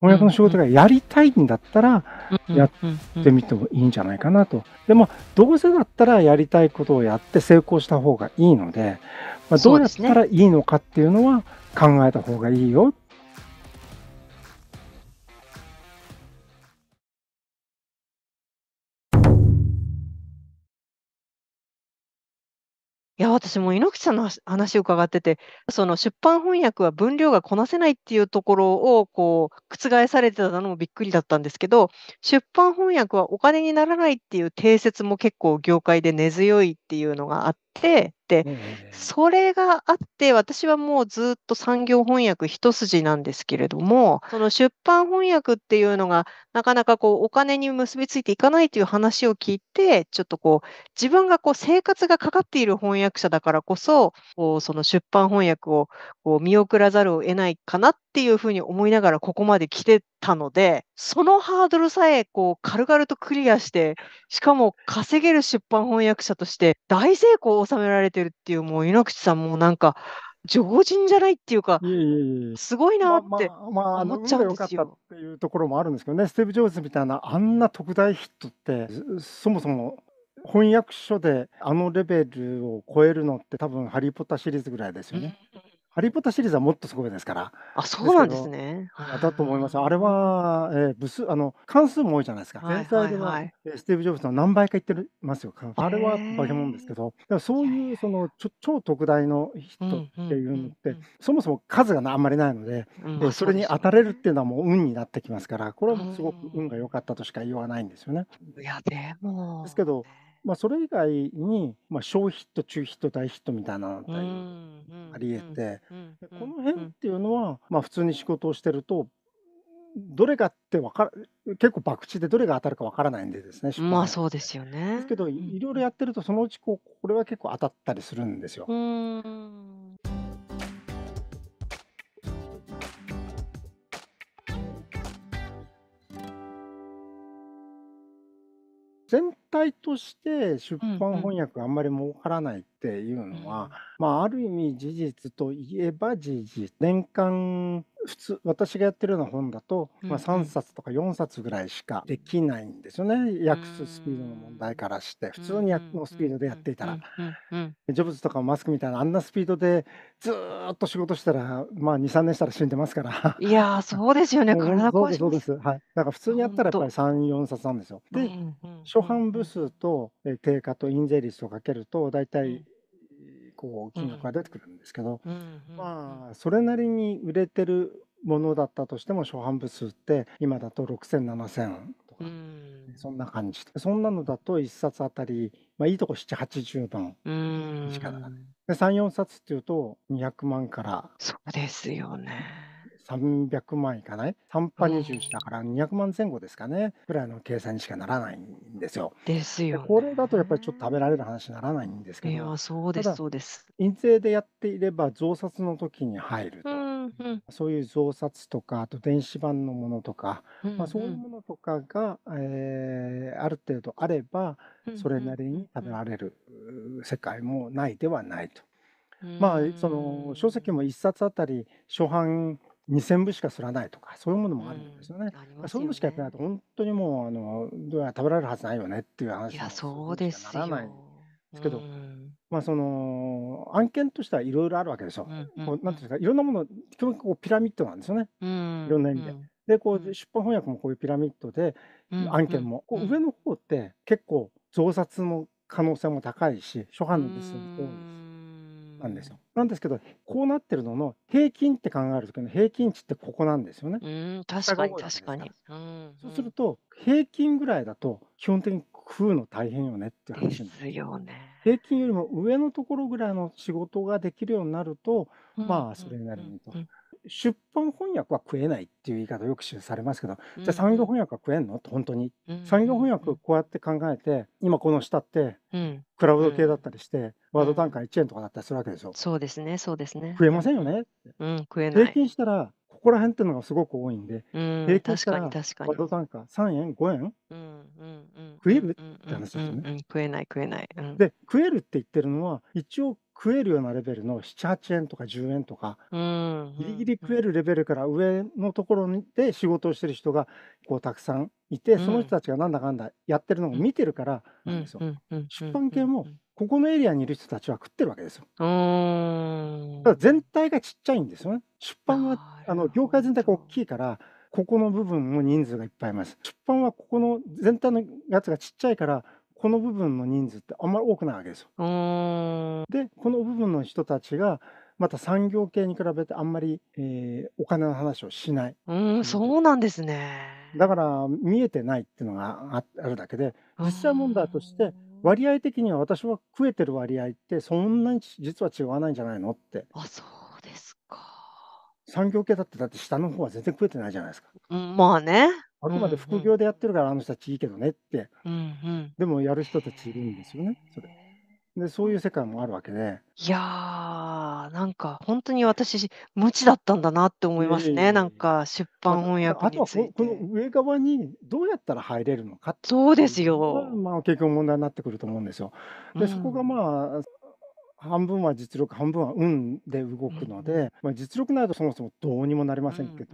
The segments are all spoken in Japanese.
翻訳の仕事がやりたいんだったら、やってみてもいいんじゃないかなと。でも、どうせだったらやりたいことをやって成功した方がいいので、まあ、どうやったらいいのかっていうのは考えた方がいいよ私も猪木さんの話を伺ってて、その出版翻訳は分量がこなせないっていうところをこう覆されてたのもびっくりだったんですけど、出版翻訳はお金にならないっていう定説も結構業界で根強いっていうのがあって、で、それがあって、私はもうずっと産業翻訳一筋なんですけれども、その出版翻訳っていうのが、なかなかこう、お金に結びついていかないという話を聞いて、ちょっとこう、自分がこう、生活がかかっている翻訳者だからこそ、こうその出版翻訳をこう見送らざるを得ないかなっていうふうに思いながら、ここまで来てたので、そのハードルさえこう軽々とクリアして、しかも稼げる出版翻訳者として大成功を収められてるっていう、もう猪口さんもなんか、常人じゃないっていうか、すごいなって思っちゃうんですよ。まあまあまあ、っていうところもあるんですけどね、スティーブ・ジョーズみたいな、あんな特大ヒットって、そもそも翻訳書であのレベルを超えるのって、多分ハリー・ポッターシリーズぐらいですよね。ハリー・ポッターシリーズはもっとすごいですから。あ、そうなんですね。すだと思います。あれは、えー、部数、あの、関数も多いじゃないですか。全体では、スティーブ・ジョブズの何倍か言ってるますよ。あれは化け物ですけど、だそういう、その、ちょ超特大のヒットっていうのって、そもそも数があんまりないので、うん、それに当たれるっていうのはもう運になってきますから、これはすごく運が良かったとしか言わないんですよね。いや、でも。ですけど、まあ、それ以外に、まあ、小ヒット中ヒット大ヒットみたいなのがありえてこの辺っていうのは、まあ、普通に仕事をしてるとどれがってわか結構博打でどれが当たるかわからないんでですねまあそうですよね。ですけどいろいろやってるとそのうちこうこれは結構当たったりするんですよ。全体として出版翻訳があんまり儲からないっていううのは、ん。まあ、ある意味事実といえば事実。年間普通私がやってるような本だと、まあ、3冊とか4冊ぐらいしかできないんですよねう訳すスピードの問題からして普通にのスピードでやっていたらんうんうん。ジョブズとかマスクみたいなあんなスピードでずーっと仕事したらまあ23年したら死んでますからいやー、そうですよね。体壊しそうです。はいだから普通にやったらやっぱり34冊なんですようんうでんうん初版部数とえ定価と印税率をかけると大うん。体構金額が出てくるんですけど、まあそれなりに売れてるものだったとしても初版部数って今だと6,0007,000とか、そんな感じそんなのだと1冊あたり、まあ、いいとこ780万しかない、34冊っていうと200万からそうですよね300万いかない3波21だから200万前後ですかねぐらいの計算にしかならないんですよ。ですよ、ね、これだとやっぱりちょっと食べられる話にならないんですけどいやそうですそうです。印税でやっていれば増刷の時に入ると、うんうん、そういう増刷とかあと電子版のものとか、うんうん、まあ、そういうものとかが、えー、ある程度あればそれなりに食べられる世界もないではないと。まあその書籍も1冊あたり初版2000部しか刷らないとか、そういうものもあるんですよん、ね。ありそういうのしかやってないと、本当にもう、あの、どうや食べられるはずないよねっていう話や、のそそうですかならないんですけど、ん。まあ、その、案件としてはいろいろあるわけですよ。うんうこんう、うなんていうんですか、いろんなもの、基本こうピラミッドなんですよね。ういろんな意味で。んで、こう、出版翻訳もこういうピラミッドで、うん案う件んも、こう上の方って結構増刷の可能性も高いし、初版の部数も多いんです。なんですよ。なんですけど、こうなってるのの平均って考えるときの平均値ってここなんですよね。うん、確かに確かに。うん、そうすると、平均ぐらいだと、基本的に食うの大変よねっていう話ですよね。平均よりも上のところぐらいの仕事ができるようになると、まあ、それなりにと。出版翻訳は食えないっていう言い方よくされますけど、うん、じゃあ産業翻訳は食えんの本当に、うん、産業翻訳こうやって考えて今この下って、うん、クラウド系だったりして、ワード単価1円とかだったりするわけでしょ、うそうですねそうですね食えませんよねうん、食えない平均したらここら辺っていうのがすごく多いんで、平均したらワード単価3円5円、うんうんうん、食えるって話ですよね、食えない食えない、うん、で食えるって言ってるのは一応食えるようなレベルの7、8円とか10円とか、うんギリギリ食えるレベルから上のところで仕事をしてる人がこうたくさんいて、その人たちがなんだかんだやってるのを見てるからなんですよ。出版系もここのエリアにいる人たちは食ってるわけですよ。ただ全体がちっちゃいんですよね。出版はあの業界全体が大きいからここの部分も人数がいっぱいいます。出版はここの全体のやつがちっちゃいからこの部分の人数ってあんまり多くないわけですよ。で、この部分の人たちが、また産業系に比べてあんまり、ええ、お金の話をしない。うん、そうなんですね。だから、見えてないっていうのがああるだけで、う実際問題として、割合的には私は食えてる割合ってそんなに実は違わないんじゃないのって。あ、そうですか。産業系だって、だって下の方は全然食えてないじゃないですか。まあね。あくまで副業でやってるからあの人たちいいけどねって、うん。うんうんでもやる人たちいるんですよね、それ。で、そういう世界もあるわけで。いや、なんか本当に私、無知だったんだなって思いますえね。なんか出版翻訳あとにはついここの上側にどうやったら入れるのかっそうですよ。まあ、結局問題になってくると思うんですよ。で、そこがまあ半分は実力、半分は運で動うくのん。で、ま、実力ないとそもそもどうにもなりませんけど、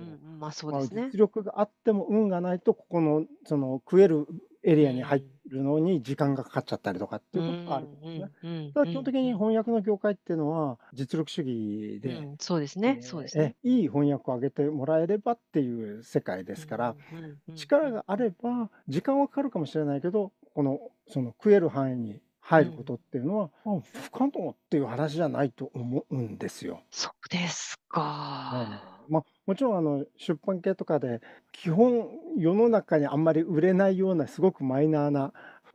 そうですね。実力があっても運がないと、ここのその食えるエリアに入るのに時間がかかっちゃったりとかっていうことがあるんですね。基本的に翻訳の業界っていうのは、実力主義うで、ん、そうですねそうですね。いい翻訳を上げてもらえればっていう世界ですから、んうんうん力があれば、時間はかかるかもしれないけど、この、その食える範囲に入ることっていうのは、うん、不可能っていう話じゃないと思うんですよ。そうですか、うん、まあ、もちろんあの出版系とかで基本世の中にあんまり売れないようなすごくマイナーな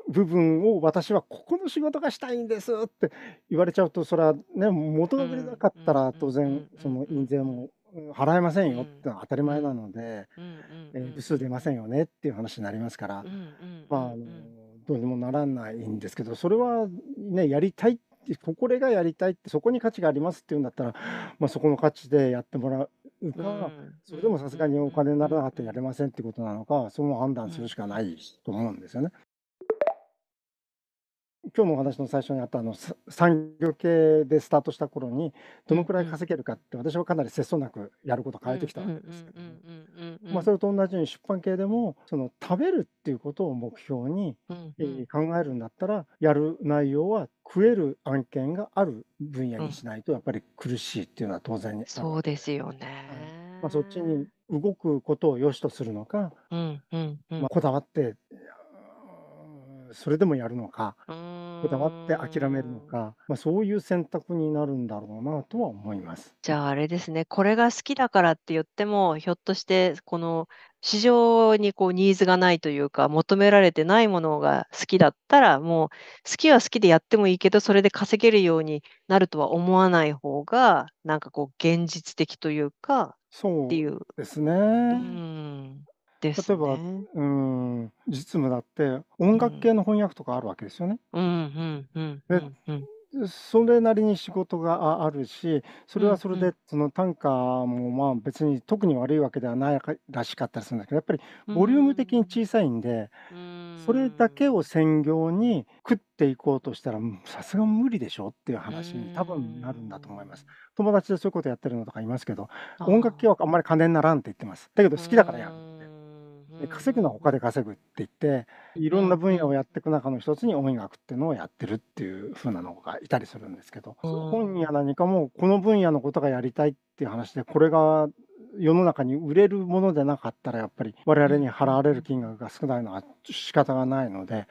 部分を私はここの仕事がしたいんですって言われちゃうとそれはね元が売れなかったら当然その印税も払えませんよってのは当たり前なので、え部数出ませんよねっていう話になりますから、まああのどうにもならないんですけどそれはねやりたいこれがやりたいってそこに価値がありますっていうんだったら、まあ、そこの価値でやってもらうか、それでもさすがにお金にならなかったらやれませんってことなのかその判断するしかないと思うんですよね。今日のお話の最初にあったあの産業系でスタートした頃にどのくらい稼げるかって私はかなり節操なくやることを変えてきたわけですけどまあそれと同じように出版系でもその食べるっていうことを目標に考えるんだったらやる内容は食える案件がある分野にしないとやっぱり苦しいっていうのは当然うん、そうですよね、まあ、そっちに動くことを良しとするのか、まあ、こだわってそれでもやるのか、こだわって諦めるのか、まあ、そういう選択になるんだろうなとは思います。じゃああれですね、これが好きだからって言っても、ひょっとしてこの市場にこうニーズがないというか、求められてないものが好きだったら、もう好きは好きでやってもいいけど、それで稼げるようになるとは思わない方が、なんかこう現実的というか、ってそいう。ですね。うん。例えば、うん、実務だって音楽系の翻訳とかあるわけですよね。うんで、それなりに仕事があるし、それはそれでその単価もまあ別に特に悪いわけではないからしかったりするんだけど、やっぱりボリューム的に小さいんで、うそれだけを専業に食っていこうとしたら、さすが無理でしょっていう話に多分なるんだと思います。友達でそういうことやってるのとかいますけど、音楽系はあ。んまり金にならんって言ってます。だけど好きだからやる。で稼ぐのは他で稼ぐって言っていろんな分野をやっていく中の一つに音楽っていうのをやってるっていうふうなのがいたりするんですけど本や何かもこの分野のことがやりたいっていう話でこれが世の中に売れるものでなかったらやっぱり我々に払われる金額が少ないのは仕方がないので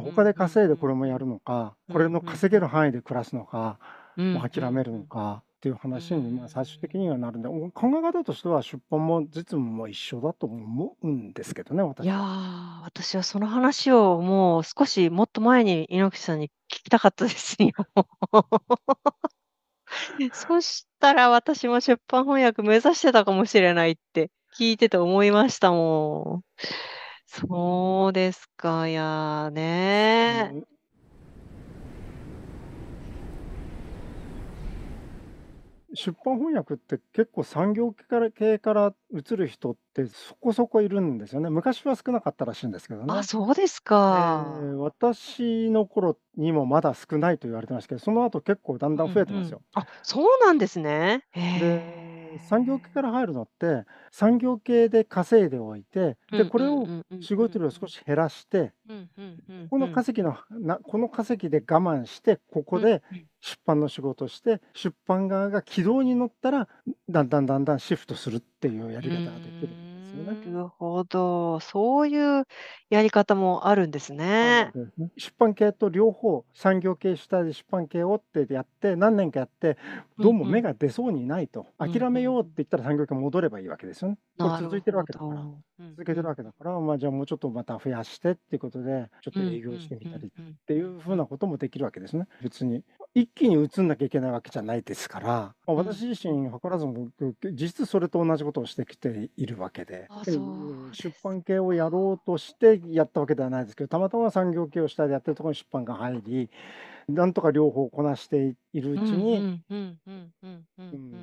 他で稼いでこれもやるのかこれの稼げる範囲で暮らすのかもう諦めるのかっていう話に、まあ、最終的にはなるんで、お考え方としては出版も実務も一緒だと思うんですけどね、い私やは。私はその話をもう少しもっと前に猪木さんに聞きたかったですよ。そしたら私も出版翻訳目指してたかもしれないって聞いてて思いましたもん。そうですか、いやーねー。出版翻訳って結構産業系から移る人ってそこそこいるんですよね。昔は少なかったらしいんですけどあ、ね。そうですえか。ー私の頃にもまだ少ないと言われてましたけど、その後結構だんだん増えてますん。よ。あ、そうなんですね。へえ産業系から入るのって産業系で稼いでおいてでこれを仕事量を少し減らしてこの稼ぎのなこの稼ぎで我慢してここで出版の仕事をして出版側が軌道に乗ったらだんだんだんだんシフトするっていうやり方ができる。ですよね。なるほど。そういうやり方もあるんですね。出版系と両方産業系主体で出版系をってやって何年かやってどうも目が出そうにないと、うんうん、諦めようって言ったら産業系戻ればいいわけですよね。これ続いてるわけだから、続けてるわけだから、まあ、じゃあもうちょっとまた増やしてっていうことでちょっと営業してみたりっていうふうなこともできるわけですね。別に一気に移んなきゃいけないわけじゃないですから、まあ、私自身図らずも実質それと同じことをしてきているわけで出版系をやろうとしてやったわけではないですけどたまたま産業系を主体でやってるところに出版が入りなんとか両方こなしているうちに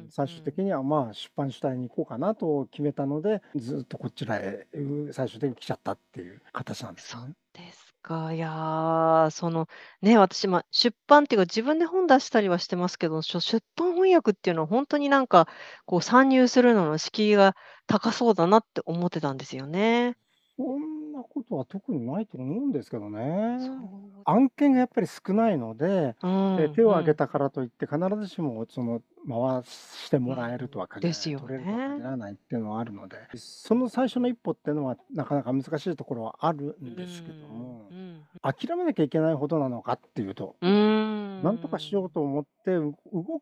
最終的にはまあ出版主体に行こうかなと決めたのでずっとこちらへ最終的に来ちゃったっていう形なんですね。そうですか。いや、その、ね、私、ま、出版っていうか、自分で本出したりはしてますけど、出版翻訳っていうのは本当になんか、こう参入するのの敷居が高そうだなって思ってたんですよね。そんなことは特にないと思うんですけどね。案件がやっぱり少ないので、うえ、ん、手を挙げたからといって必ずしもその回してもらえるとは限らない、ですよね、取れるとは限らないっていうのはあるのでその最初の一歩っていうのはなかなか難しいところはあるんですけども、うんうん、諦めなきゃいけないほどなのかっていうと。なんとかしようと思って動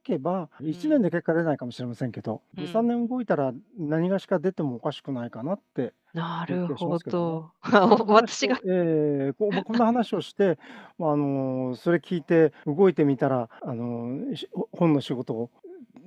けば1年で結果出ないかもしれませんけど、うん、23年動いたら何がしか出てもおかしくないかなってなるほど。私が、えーこ。こんな話をして、あのそれ聞いて動いてみたら、あの本の仕事を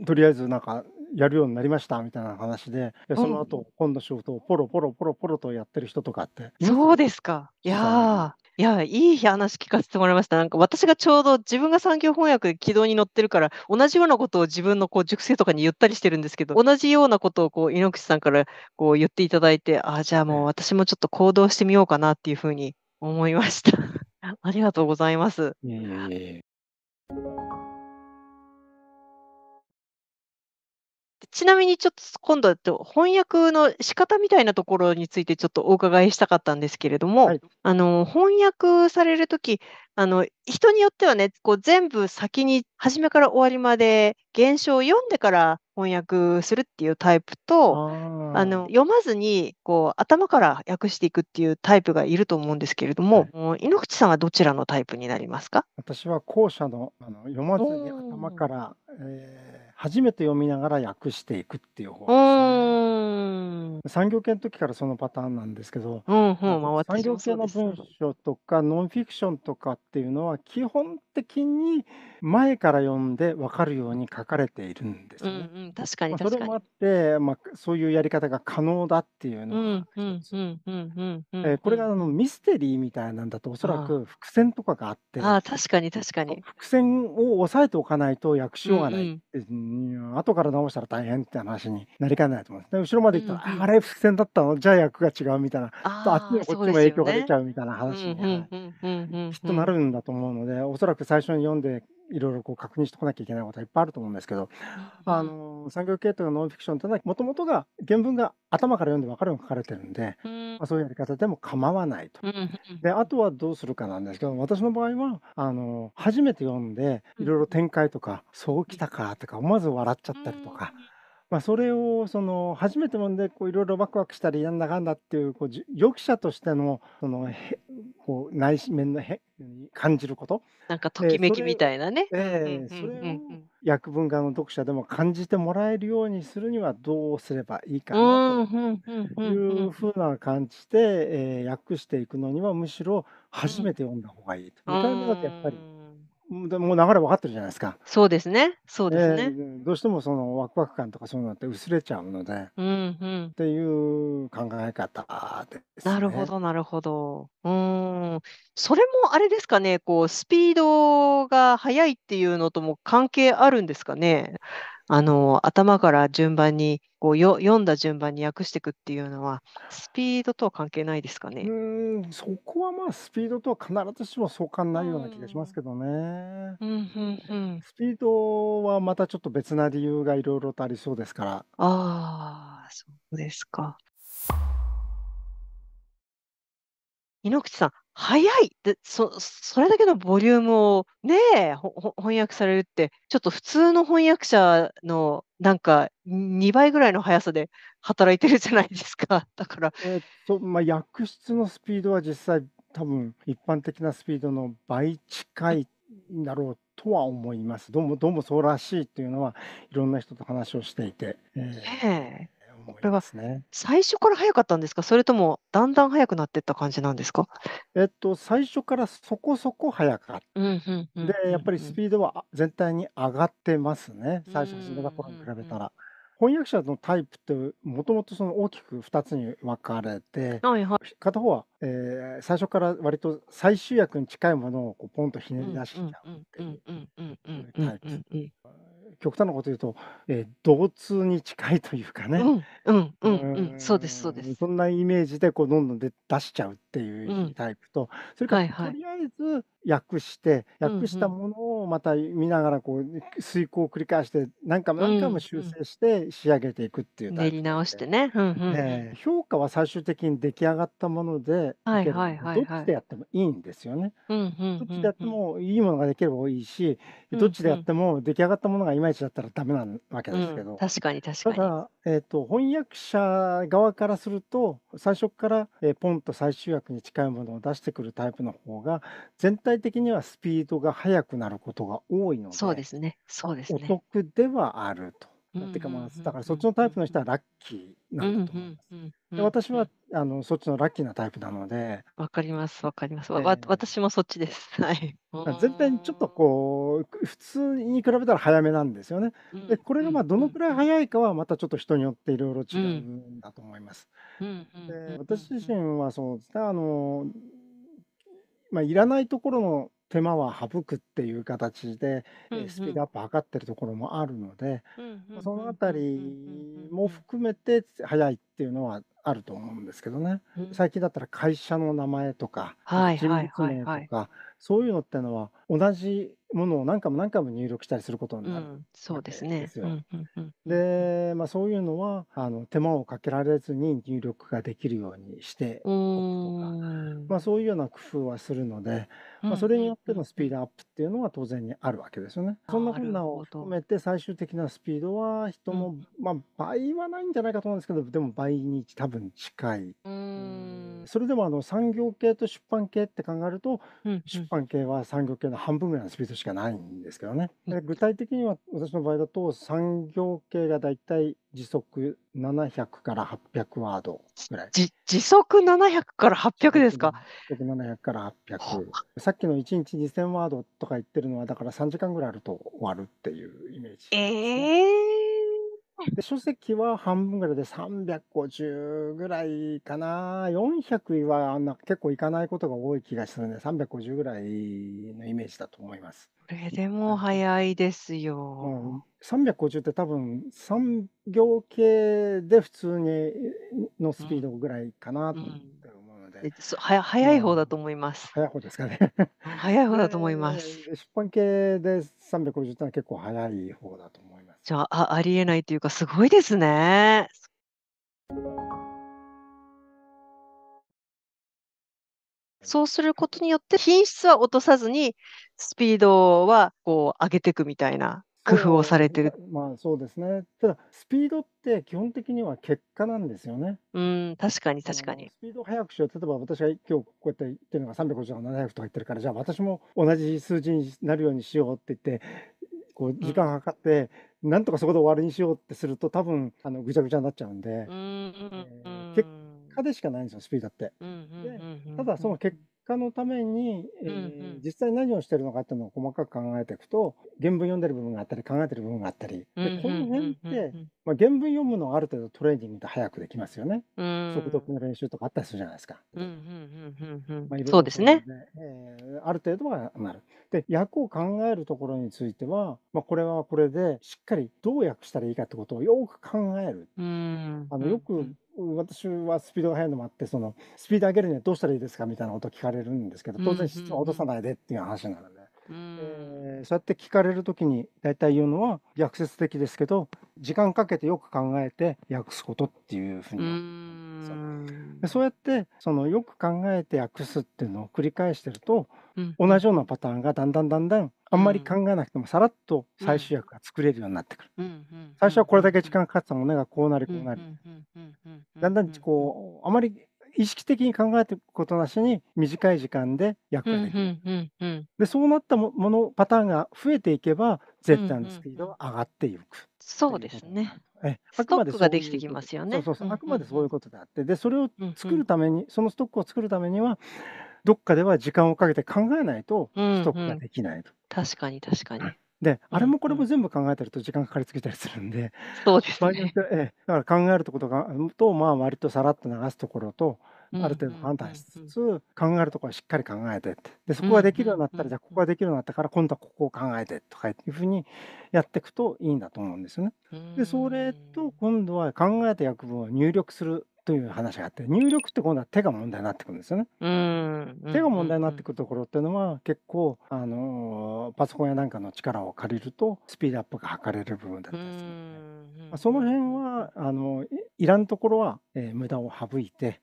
とりあえずなんかやるようになりましたみたいな話で、でその後、今度仕事をポロポロポロポロとやってる人とかって。そうですか。いやいや、いい話聞かせてもらいました。なんか私がちょうど自分が産業翻訳で軌道に乗ってるから、同じようなことを自分のこう熟成とかに言ったりしてるんですけど、同じようなことをこう猪口さんからこう言っていただいて、ああ、じゃあもう私もちょっと行動してみようかなっていうふうに思いました。ありがとうございます。いえいえちなみにちょっと今度翻訳の仕方みたいなところについてちょっとお伺いしたかったんですけれども、はい、あの翻訳されるとき、あの人によってはね、こう全部先に初めから終わりまで原書を読んでから翻訳するっていうタイプと、あの読まずにこう頭から訳していくっていうタイプがいると思うんですけれども、はい、井口さんはどちらのタイプになりますか？私は後者のあの読まずに頭から、えー初めて読みながら訳していくっていう方ですね。産業系の時からそのパターンなんですけど、うんうん、まあ、産業系の文章とかノンフィクションとかっていうのは基本的に前から読んで分かるように書かれているんですね。んうん、確かにまあ、それもあって、まあ、そういうやり方が可能だっていうのがこれがあのミステリーみたいなんだとおそらく伏線とかがあってあ確かに確かに。伏線を押さえておかないと訳しようがないん。うん後から直したら大変って話になりかねないと思うんですね。後ろまで行ったら、うんうん、あれ伏線だったのじゃあ役が違うみたいなあっちこっちも影響が出ちゃうみたいな話に、きっとなるんだと思うのでおそらく最初に読んでいろいろこう確認してこなきゃいけないことはいっぱいあると思うんですけど、あの産業系統のノンフィクションというのはもともとが原文が頭から読んで分かるように書かれてるんで、まあ、そういうやり方でも構わないと。であとはどうするかなんですけど私の場合はあの初めて読んでいろいろ展開とかそうきたかとか思わず笑っちゃったりとか。まあ、それをその初めてもんでいろいろワクワクしたりなんだかんだっていうこう予者としてのそのへこう内面のへ感じることなんかときめきみたいなね。それを薬文化の読者でも感じてもらえるようにするにはどうすればいいかなというふうな感じで、えー、訳していくのにはむしろ初めて読んだ方がいいと。みたいなだとやっぱり。でもう流れ分かってるじゃないですか。そうですね。そうですね。どうしてもそのワクワク感とかそうなうって薄れちゃうので、うんうん、っていう考え方です、ね、なるほど、なるほど。うん。それもあれですかね、こうスピードが速いっていうのとも関係あるんですかね。あの頭から順番にこうよ読んだ順番に訳していくっていうのはスピードとは関係ないですかね。うんそこはまあスピードとは必ずしも相関ないような気がしますけどね。うんうんうん、スピードはまたちょっと別な理由がいろいろとありそうですから。ああそうですか。井口さん早いでそ、それだけのボリュームをねえ、翻訳されるって、ちょっと普通の翻訳者のなんか2倍ぐらいの速さで働いてるじゃないですか。だから。えっと、まあ、訳出のスピードは実際多分一般的なスピードの倍近いんだろうとは思います。どうもどうもそうらしいっていうのはいろんな人と話をしていて。えー、え最初から早かったんですかそれともだんだん早くなっていった感じなんですかえっと、最初からそこそこ早かった。で、やっぱりスピードは全体に上がってますね。最初のめた頃に比べたら。翻訳者のタイプってもともとその大きく2つに分かれて、はいはい。片方は、えー最初から割と最終役に近いものをこうポンとひねり出しちゃううっんてういんうんタイプ。うんうん極端なこと言うと、えー、同通に近いというかね。うんうんうんそうですそうです。そんなイメージでこうどんどんで出しちゃうっっていうタイプと、それからとりあえず訳してうん訳したものをまた見ながらこう遂行を繰り返して何回も何回も修正して仕上げていくっていうタイりプな直んしてね。うんうん。ええ、評価は最終的に出来上がったものでいはいけるはいはいどっちでやってもいいんですよね。うんうんどっちでやってもいいものができればいいし、うどっちでやっても出来上がったものがいまいちだったらダメなわけですけん。ど。確かに確かに。だ、えっと、翻訳者側からすると、最初から、え、ポンと最終に近いものを出してくるタイプの方が、全体的にはスピードが速くなることが多いので、そうですね。そうですお得ではあると。うてかます。だからそっちのタイプの人はラッキーなんだと思います。で私はあのそっちのラッキーなタイプなのでわかりますわかります、えー、わ私もそっちです。はい、全体にちょっとこう普通に比べたら早めなんですよね。でこれがまあどのくらい早いかはまたちょっと人によっていろいろ違うんだと思います。で私自身はそうですねあの、まあ、いらないところの手間は省くっていう形で、うえんスピードアップ図ってるところもあるので、うんうんそのあたりも含めて、早いっていうのはあると思うんですけどね。う最近だったら会社の名前とか、とはいはいはい名はとい。か、そういうのってのは同じものを何回も何回も入力したりすることになる、うん、そうですね。で、まあ、そういうのはあの手間をかけられずに入力ができるようにしておくとか、まあ、そういうような工夫はするので、まあ、それによってのスピードアップっていうのは当然にあるわけですよね。そんなこんなを含めて最終的なスピードは人も、うん、まあ、倍はないんじゃないかと思うんですけどでも倍に多分近い。それでもあの産業系と出版系って考えると、出版系は産業系のの半分ぐらいのスピードしかないんですけどね。具体的には私の場合だと産業系がだいたい時速700から800ワードぐらい。じ時速700から800ですか時速700から800。さっきの1日2000ワードとか言ってるのはだから3時間ぐらいあると終わるっていうイメージ、ね。ええー で書籍は半分ぐらいで350ぐらいかな。400はあんな結構いかないことが多い気がするんで、350ぐらいのイメージだと思います。これでも早いですうん、よ。350って多分産業系で普通にのスピードぐらいかなうと思うので、でそは早い方だと思います。早い方ですかね。早い方だと思います。出版系で350ってのは結構早い方だと思います。じゃあ、ありえないというか、すごいですね。そうすることによって品質は落とさずにスピードはこう上げていくみたいな工夫をされてる。まあそうですね。ただスピードって基本的には結果なんですよね。うん確かに確かに。スピードを速くしよう。例えば私が今日こうやって言ってるのが350とか700とか言ってるからじゃあ私も同じ数字になるようにしようって言ってこう時間計って、なんとかそこで終わりにしようってすると、多分あのぐちゃぐちゃになっちゃうんで、うんうんうえー結果でしかないんですよ、スピードって。うんうんうんで、うんただその結果のために、えー、うんうん、実際何をしてるのかっていうのを細かく考えていくと原文読んでる部分があったり考えてる部分があったりでこの辺って、まあ、原文読むのある程度トレーニングで早くできますよね、うん、速読の練習とかあったりするじゃないですか。そうですね、えー、ある程度はなる。で訳を考えるところについては、まあ、これはこれでしっかりどう訳したらいいかってことをよく考える。うん、あのよく私はスピードが速いのもあって、その、スピード上げるにはどうしたらいいですかみたいなこと聞かれるんですけど、当然質は落とさないでっていう話になるんで。えー、そうやって聞かれる時に大体言うのは、逆説的ですけど、時間かけてよく考えて訳すことっていうふうにそうやって、その、よく考えて訳すっていうのを繰り返してるとうん同じようなパターンがだんだんだんだんあんまり考えなくてもさらっと最終役が作れるようになってくる、うん、最初はこれだけ時間かかってたものがこうなりこうなりだんだんこうあまり意識的に考えていくことなしに短い時間で役ができる、うんうんうんでそうなったものパターンが増えていけば絶対のスピードは上がっていく、うんうん、そうですねえストックができてきますよねあくまでそういうことであってでそれを作るために、うんうん、そのストックを作るためにはどっかでは時間をかけて考えないとストックができないと。うんうん、確かに確かに。で、あれもこれも全部考えてると時間かかりつけたりするんで、そうですね。ええ、だから考えるところと、まあ割とさらっと流すところと、ある程度判断しつつ、考えるところはしっかり考えてってでそこができるようになったら、じゃあここができるようになったから今度はここを考えてとかいうふうにやっていくといいんだと思うんですよね。でそれと今度は考えた役分を入力するという話があって入力って今度は手が問題になってくるんですよね。手が問題になってくるところっていうのは結構あのパソコンやなんかの力を借りるとスピードアップが測れる部分だったりするのまその辺はあのいらんところは、えー、無駄を省いて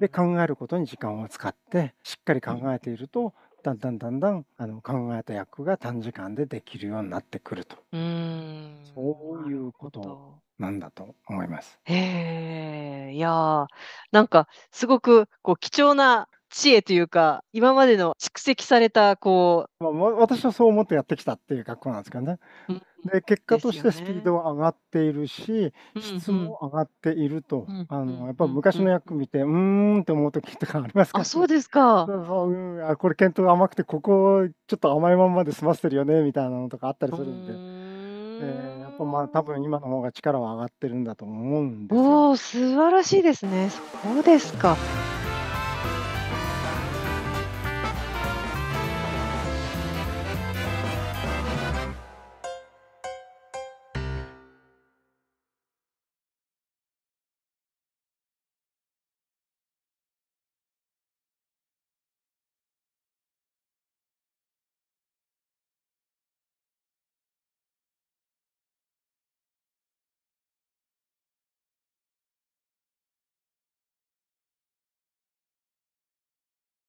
で考えることに時間を使ってしっかり考えているとだんだんだんだんあの考えた役が短時間でできるようになってくるとうんそういうことなんだと思います。へえいやなんかすごくこう貴重な知恵というか、今までの蓄積された、こう。まあ、私はそう思ってやってきたっていう格好なんですけどね。うん、で結果としてスピードは上がっているし、ね、質も上がっていると、うんうん、あのやっぱ昔の役見て、うん、うーんって思う時とかありますか、ね、あそうですか。そううんあこれ検討甘くて、ここちょっと甘いままで済ませてるよねみたいなのとかあったりするんで。えやっぱまあ多分今の方が力は上がってるんだと思うんですよ。お素晴らしいですね。そうですか。